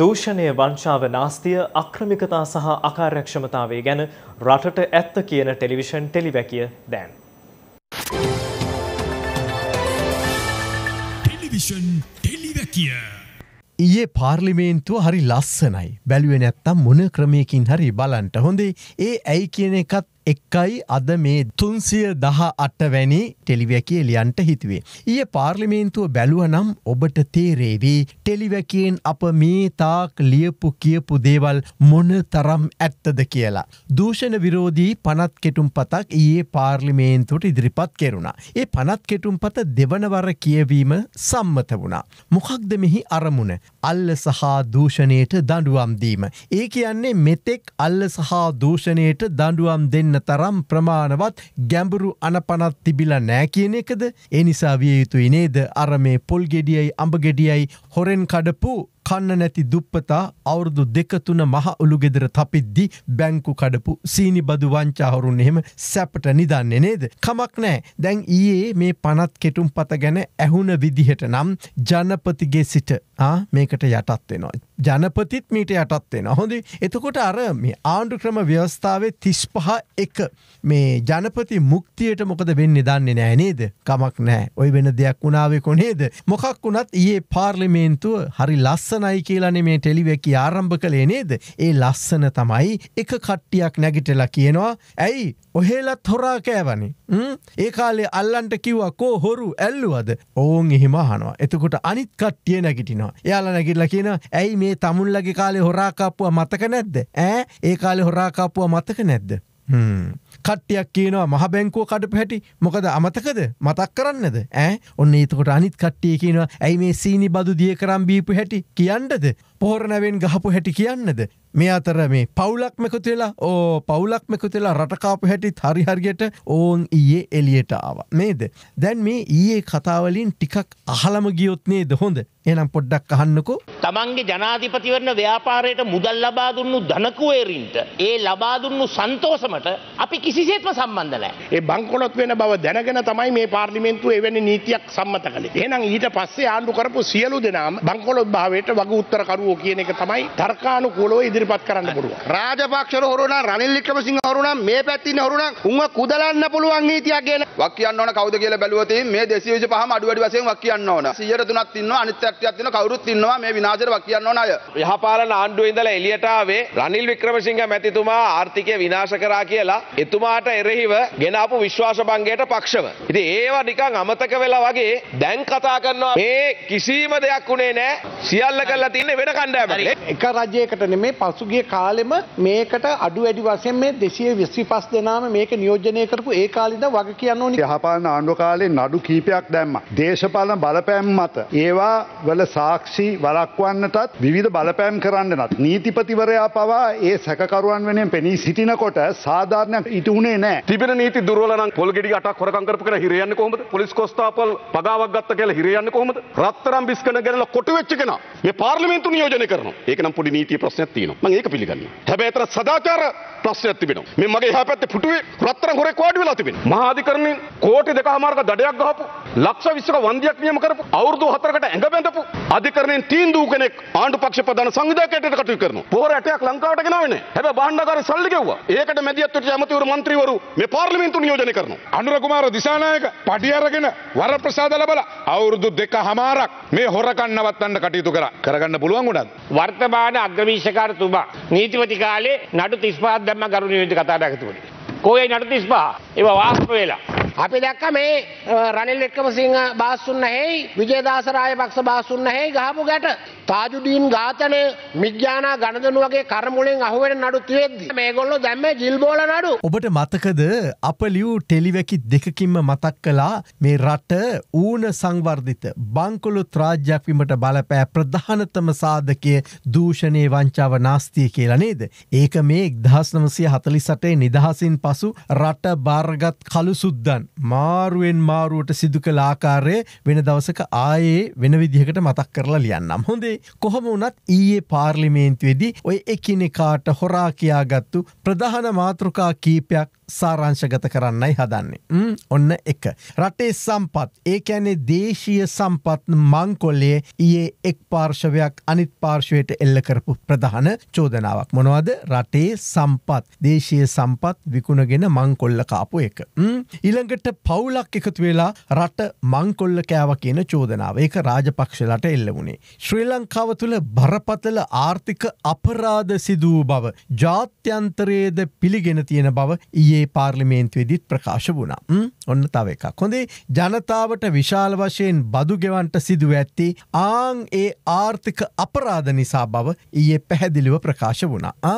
දූෂණය වංචාව නාස්තිය අක්‍රමිකතා සහ අකාර්යක්ෂමතාවේ ගැන රටට ඇත්ත කියන ටෙලිවිෂන් ටෙලිවැකිය දැන්. ඊයේ පාර්ලිමේන්තුව හරි ලස්සනයි බැලුවෙන ඇත්තම් මොන ක්‍රමයකින් හරි බලන්ට හොඳේ ඒ ඇයි කියන එකත් එකයි අද මේ තුන්සිය දහ අටවැනි ටෙලිවැකේ ලියන්ට හිතුවේ. ඊය පාර්ලිමේන්තුව බැලුවනම් ඔබට තේරේවී ටෙලිවැකෙන් අප මේ තාක් ලියපු කියපු දේවල් මොන තරම් ඇත්තද කියලා. දූෂණ විරෝධී පනත් කෙටුම් පතක් ඒ පාර්ලිමේන්තුට ඉදිරිපත් කෙරුණා. ඒ පනත් කෙටුම් පත දෙවනවර කියවීම සම්මත වුණා. මොකක්ද මෙහි අරමුණ අල්ල සහ දූෂණයට දඩුවම්දීම. ඒ කියන්නේ මෙතෙක් අල්ල සහ දූෂණයට දඩුවම් දෙන්න ඉන්න තරම් ප්‍රමාණවත් ගැඹුරු අනපනත් තිබිලා නෑ කියන එකද එනිසා විය යුතුයි නේද අර මේ පොල් ගෙඩියයි අඹ ගෙඩියයි හොරෙන් කඩපු කන්න නැති දුප්පතා අවුරුදු දෙකතුන මහ ඔළු ගෙදර තපිද්දි බැංකු කඩපු සීනි බදු වංචාහරුන් එහෙම සැපට නිදන්නේ නේද. කමක් නෑ දැන් ඊයේ මේ පනත් කෙටුම් පත ගැන ඇහුන විදිහට නම් ජනපතිගේ සිට මේකට යටත්වෙනවා. ජනපතිත් මීට යටත්වෙන හොඳ එතකොට අර මේ ආණ්ඩු ක්‍රම ව්‍යවස්ථාවේ තිස්පහ එක මේ ජනපති මුක්තියට මොකද වෙන්න දන්නේ නෑ නේද කමක් නෑ ඔයි වෙන දෙයක් වුණාවේ කොනේද මොකක් වුණත් ඒ පාර්ලිමේන්තුව හරි ලස්ස ලස්සනයි කියලනේ මේ ටෙලිවැකි ආරම්භ කළේ නේද ඒ ලස්සන තමයි එක කට්ටියක් නැගිටලා කියනවා ඇයි ඔහෙලත් හොරා කෑවනේ ඒ කාලේ අල්ලන්ට කිව්වා කෝ හොරු ඇල්ලුවද ඔවුන් එහෙම අහනවා එතකොට අනිත් කට්ටිය නැගිටිනවා එයාලා නැගිටලා කියන ඇයි මේ තමුන්ලගේ කාලේ හොරාකාපුවා මතක නැද්ද ඈ ඒ කාලේ හොරාකාපුවා මතක නැද්ද කට්ටියක් කියනවා මහ බැංකුව කඩපු හැටි මොකද අමතකද මතක් කරන්නද ඇ ඔන්න ඒතකොට අනිත් කට්ටිය කියනවා ඇයි මේ සීනි බදු දිය කරම් බීපු හැටි කියන්නද පොහරණැවෙන් ගහපු හැටි කියන්නද මේ අතර මේ පවුලක් මෙකුතුවෙලා ඕ පවුලක් මෙකුතුවෙලා රටකාපු හැටිත් හරිහරියට ඕන් ඊයේ එලියට ආව මේද දැන් මේ ඊයේ කතාවලින් ටිකක් අහළම ගියොත්නේ ද හොඳ එනම් පොඩ්ඩක් අහන්නකෝ තමන්ගේ ජනාධිපතිවරණ ව්‍යාපාරයට මුදල් ලබා දුන්නු ධනකුවේරින්ට ඒ ලබා දුන්නු සන්තෝසමට බවට අපි කිසිසේත්ම සම්බන්ධ නැහැ. ඒ බංකොලොත් වෙන බව දැනගෙන තමයි මේ පාර්ලිමේන්තුව එවැනි නීතියක් සම්මත කළේ. එහෙනම් ඊට පස්සේ ආණ්ඩු කරපු සියලු දෙනාම බංකොලොත් භාවයට වග උත්තර කරුවෝ කියන එක තමයි තර්කානුකූලව ඉදිරිපත් කරන්න පුළුවන්. රාජපක්ෂර හොරු නම් රනිල් වික්‍රමසිංහ හොරු නම් මේ පැත්තේ ඉන්න හොරු නම් උන්ව කුදලන්න පුළුවන් නීතියක් ගේන. වක් කියන්න ඕන කවුද කියලා බැලුවොත් මේ 225ම අඩු වැඩි වශයෙන් වක් කියන්න ඕන. 103ක් ඉන්නවා අනිත් 70ක් ඉන්නවා කවුරුත් ඉන්නවා මේ විනාශයට වක් කියන්න ඕන අය. යහපාලන ආණ්ඩුවේ ඉඳලා එළියට ආවේ රනිල් වික්‍රමසිංහ මැතිතුමා ආර්ථිකය විනාශ කරා වෙලා කියලා එතුමාට එරෙහිව ගෙන ආපු විශ්වාසභංගයට පක්ෂව. ඉතින් ඒවා නිකන් අමතක වෙලා වගේ දැන් කතා කරනවා මේ කිසිම දෙයක් උනේ නෑ. සියල්ල කරලා තින්නේ වෙන කණ්ඩායමක්. එක රජයකට නෙමේ පසුගිය කාලෙම මේකට අඩු වැඩි වශයෙන් මේ 225 දෙනාම මේක නියෝජනය කරපු ඒ කාලේ ඉඳන් වග කියන්න ඕනේ. යහපාලන ආණ්ඩුව කාලේ නඩු කීපයක් දැම්මා. දේශපාලන බලපෑම් මත ඒවා වල සාක්ෂි වළක්වන්නටත් විවිධ බලපෑම් කරන්නත් නීතිපතිවරයා පවා ඒ සැකකරුවන් වෙනුවෙන් පෙනී සිටිනකොට සා ආධාරණයක් ඉටුුණේ නෑ තිබෙන නීති දුරවලන පොල්ගෙඩි අට කොරකංකරප කර හිරයන්න කොහොමද පොලිස් කොස්ථාපල් පගාවක් ගත්ත කියලා හිරයන්න කොහොමද රත්තරම් බිස්කන ගැනලා කොටු වෙච්ච කෙනා මේ පාර්ලිමේන්තු නියෝජනය කරනවා ඒක නම් පොඩි නීතිය ප්‍රශ්නයක් තියෙනවා මම ඒක පිළිගන්නවා හැබැයි අතර සදාචාර ප්‍රශ්නයක් තිබෙනවා. මේ මගේ එහා පැත්තේ පුටුවේ රත්තරන් හොරෙක් වාඩි වෙලා තිබෙනවා. මහා අධිකරණයෙන් කෝටි දෙකමාරක දඩයක් ගහපු, ලක්ෂ 20ක වන්දියක් නියම කරපු, අවුරුදු 4කට ඇඟ බැඳපු අධිකරණයෙන් තීන්දුව කෙනෙක් ආණ්ඩු පක්ෂ ප්‍රධාන සංවිධායකයට කටයුතු කරනවා. පොහොර ඇටයක් ලංකාවට ගෙනාවේ නැහැ. හැබැයි භාණ්ඩාගාරේ සල්ලි ගෙව්වා. ඒකට මැදිහත් වෙච්ච ඇමතිවරු මන්ත්‍රීවරු මේ පාර්ලිමේන්තු නියෝජනය කරනවා. අනුර කුමාර දිසානායක පඩි අරගෙන වරප්‍රසාද ලැබලා අවුරුදු දෙකමාරක් මේ හොරකම් නවත්තන්න කටයුතු කරා. කරගන්න පුළුවන් උනත් වර්තමාන අග්‍රවීෂකාරතුමා නීතිපති කාලේ නඩු 35 දැම්ම ගරුණීයන්ට කතාවට එකතු වුණේ. කෝයේ 935 ඒවා වාස්ප වෙලා. අපි දැක්ක මේ රනිල් වික්‍රමසිංහ බාස්සුන්න හේයි විජේදාස රාජපක්ෂ බාස්සුන්න හේයි ගහපු ගැට තාජුදීන් ඝාතනය මිද්‍යානා ගණදනු වගේ කරමුලෙන් අහුවෙන නඩු තියෙද්දි මේගොල්ලො දැම්ම ජිල්බෝල නඩු ඔබට මතකද අපලියූ ටෙලිවැකි දෙකකින්ම මතක් කලා මේ රට ඌන සංවර්ධිත බංකොලු ත්‍රාජ්‍යයක්වීමට බලපෑ ප්‍රධානතම සාධකය දූෂණය වංචාව නාස්තිය කියලා නේද. ඒක මේ එක්දහස්නමසය හතලි සටේ නිදහසින් පසු රට බාර්ගත් කළු සුද්දන් මාරුවෙන් මාරුවට සිදු කලාකාරය වෙන දවසක ආයේ වෙන විදිහකට මතක් කරලා ලියන්නම් හොඳේ පස්සේ කොහොම වනත් ඊයේ පාර්ලිමේන්තුවේදී ඔය එකනෙකාට හොරා කියාගත්තු ප්‍රධාන මාතෘකා කීපයක් සාරංශගත කරන්නයි හදන්නේ. ඔන්න එක. රටේ සම්පත් ඒ ඇනේ දේශීය සම්පත් මංකොල්ලේ ඒ එක් පාර්ශවයක් අනිත් පාර්ශවයට එල්ල කරපු ප්‍රධාන චෝදනාවක් මොනවද රටේ සම්පත් දේශීය සම්පත් විකුණගෙන මංකොල්ල කාපු එක. ඉළඟට පවුලක් එකතු වෙලා රට මංකොල්ල කෑව කියන චෝදනාව ඒක රාජපක්ෂලට එල්ල වුණේ. ශ්‍රී ලංකාව තුළ බරපතල ආර්ථික අපරාධ සිදුව බව ජාත්‍යන්තරයේද පිළිගෙන තියෙන බව ඒ ඒ පාර්ලිමේන්තුවේදීත් ප්‍රකාශ වුණා ඔන්න තව එකක් හොඳේ ජනතාවට විශාල වශයෙන් බදුගෙවන්ට සිදුව ඇත්තේ ආං ඒ ආර්ථික අපරාධ නිසා බව ඊයේ පැහැදිලිව ප්‍රකාශ වුණා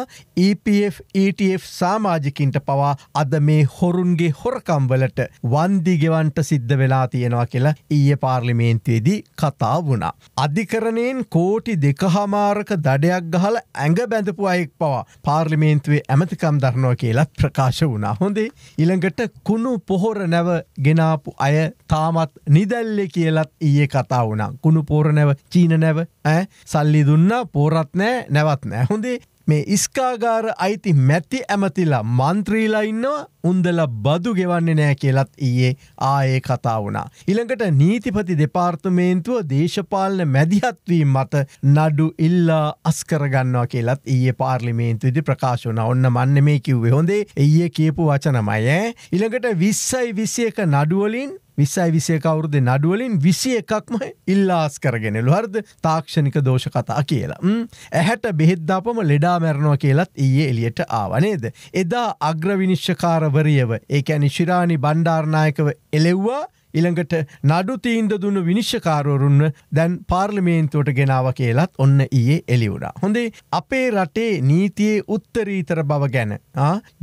EPF ETF සාමාජිකින්ට පවා අද මේ හොරුන්ගේ හොරකම්වලට වන්දිගෙවන්ට සිද්ධ වෙලා තියෙනවා කියලා ඊය පාර්ලිමේන්තුවේදී කතා වුණා. අධිකරණයෙන් කෝටි දෙකහමාරක දඩයක් ගහල ඇඟ බැඳපු අයෙක් පවා පාර්ලිමේන්තුවේ ඇමතිකම් දරනවා කියලා ප්‍රකාශ වුණා. වෙලා හොඳේ ඉළඟට කුණු පොහොර නැව ගෙනාපු අය තාමත් නිදැල්ලෙ කියලත් ඒ කතා වුණා කුණු පෝර නැව චීන නැව ඇ සල්ලි දුන්න පෝරත් නෑ නැවත් නෑ හොඳේ මේ ඉස්කාගාර අයිති මැති ඇමතිලා මන්ත්‍රීලා ඉන්නවා උන්දල බදු ගෙවන්නේ නෑ කියලත් ඊයේ ආයේ කතා වුණා. ඉළඟට නීතිපති දෙපාර්තමේන්තුව දේශපාලන මැදිහත්වී මත නඩු ඉල්ලා අස්කරගන්නවා කියලත් ඊයේ පාර්ලිමේන්තුවිදි ප්‍රකාශ වන ඔන්න මන්න මේ කිව්වේ හොඳේ ඒයේ කියපු වචනමය. ඉළඟට විස්සයි විසියක නඩුවලින් විස්සයි විසය කවුරුද නඩුවලින් විසි එකක්ම ඉල්ලාස් කරගෙනලු හර්ද තාක්ෂණික දෝෂ කතා කියලා. ඇහැට බෙහෙද්දාපම ලෙඩා මැරණවා කියලත් ඊයේ එලියට ආවනේද. එදා අග්‍රවිනිශ්ෂකාරවරියව ඒ ඇනි ශිරාණි බණ්ඩාර්ණයකව එලෙව්වා ඉළඟට නඩු තීන්ද දුන්නු විනිශ්ෂකාරවරුන්ව දැන් පාර්ලිමේන්තුවට ගෙනාව කියලත් ඔන්න ඒ එලිවුණා. හොඳේ අපේ රටේ නීතියේ උත්තරීතර බව ගැන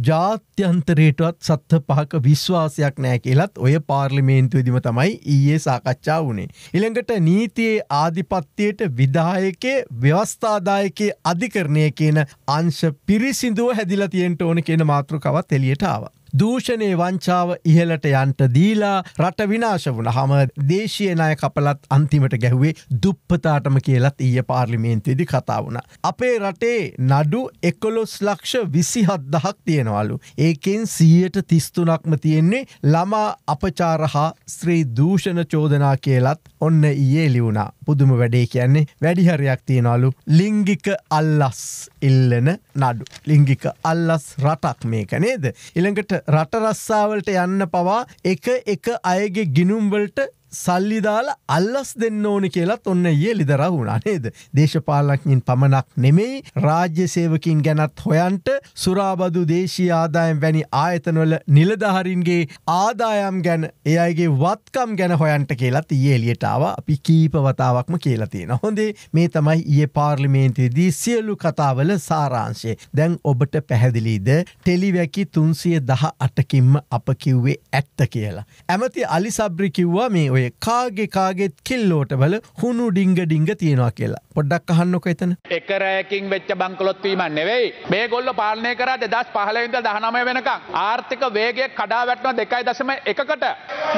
ජාත්‍යන්තරයටත් සත්හ පහක විශ්වාසයක් නෑ කියලත් ඔය පාර්ලිමේන්තු විදිම තමයි ඊයේ සාකච්ඡා වුණේ. ඉළඟට නීතියේ ආධිපත්තියට විදායකේ ව්‍යවස්ථාදායකේ අධිකරණය කියන අංශ පිරිසිදුව හැදිලා තියෙන්ට ඕන කියන මාතෘකවත් එලියටාව. දූෂණය වංචාව ඉහලට යන්ට දීලා රට විනාශ වුණ හම දේශයනය කපලත් අන්තිමට ගැහුවේ දුප්පතාටම කියලත් ඊය පාර්ලිමේන්තේදි කතා වුණ. අපේ රටේ නඩු එකොලොස් ලක්ෂ විසිහත් දහක් තියෙනවලු. ඒකෙන් සීයට තිස්තුනක්ම තියෙන්නේ ළමා අපචාර හා ශ්‍රී දූෂණ චෝදනා කියලත් ඔන්න ඊයේ ලිවුණා පුදුම වැඩේ කියන්නේ වැඩිහරයක් තියෙනවලු ලිංගික අල්ලස් ඉල්ලන නඩු ලිංගික අල්ලස් රටක් මේක නේද. ඉළඟට රටරස්සාවලට යන්න පවා එක එක අයගේ ගිනුම්වලට සල්ලිදාල අල්ලස් දෙන්න ඕනි කියලත් ඔන්න ඒ ලිදරවුණ නේද දේශපාලකින් පමණක් නෙමෙයි රාජ්‍ය සේවකින් ගැනත් හොයන්ට සුරාබදු දේශී ආදායම් වැනි ආයතනවල නිලධහරින්ගේ ආදායම් ගැන එයගේ වත්කම් ගැන හොයන්ට කියලත් ඒ එලියටාව අපි කීපවතාවක්ම කියලතියෙන හොඳේ මේ තමයි ඒ පාර්ලිමේන්තයේදී සියලු කතාවල සාරාංශය දැන් ඔබට පැහැදිලීද ටෙලිවැකි තුන්සිය දහ අටකින්ම අප කිව්වේ ඇත්ත කියලා ඇමති අලිසබ්‍රි කිව්වා මේ ඔය ඔය කාගෙ කාගෙත් කෙල්ලෝට බල හුණු ඩිංග ඩිංග තියෙනවා කියලා. පොඩ්ඩක් අහන්නක එතන එක රෑකින් වෙච්ච බංකොලොත්වීම නෙවෙයි මේ ගොල්ල පාලනය කරට දස් පහලවිද දහනම වෙනකම් ආර්ථික වේගේ කඩා වැටන දෙකයි දසම එකකට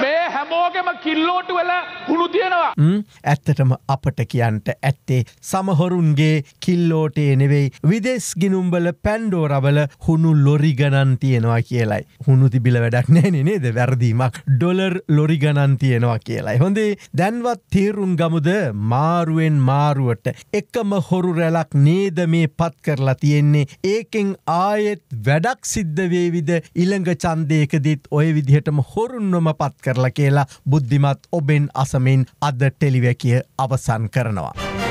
මේ හැමෝගෙම කිල්ලෝටු වෙල හුණු තියෙනවා ඇත්තටම අපට කියන්ට ඇත්තේ සමහොරුන්ගේ කිල්ලෝටේ නෙවෙයි විදෙස් ගිනුම්බල පැන්ඩෝරවල හුණු ලොරිගණන් තියෙනවා කියලයි හුණු තිබිල වැඩක් නෑන නේද වැරදීමක් ඩොලර් ලොරිගණන් තියෙනවා කියලයි හොඳේ දැන්වත් තේරුම් ගමුද මාරුවෙන් මාරුවට එකට එකම හොරු රැලක් නේද මේ පත් කරලා තියෙන්නේ ඒකෙන් ආයෙත් වැඩක් සිද්ධවේවිද ඉළඟ චන්දයකදීත් ඔය විදිහටම හොරුන්වම පත් කරලා කියලා බුද්ධිමත් ඔබෙන් අසමෙන් අද ටෙලිවැකිය අවසන් කරනවා.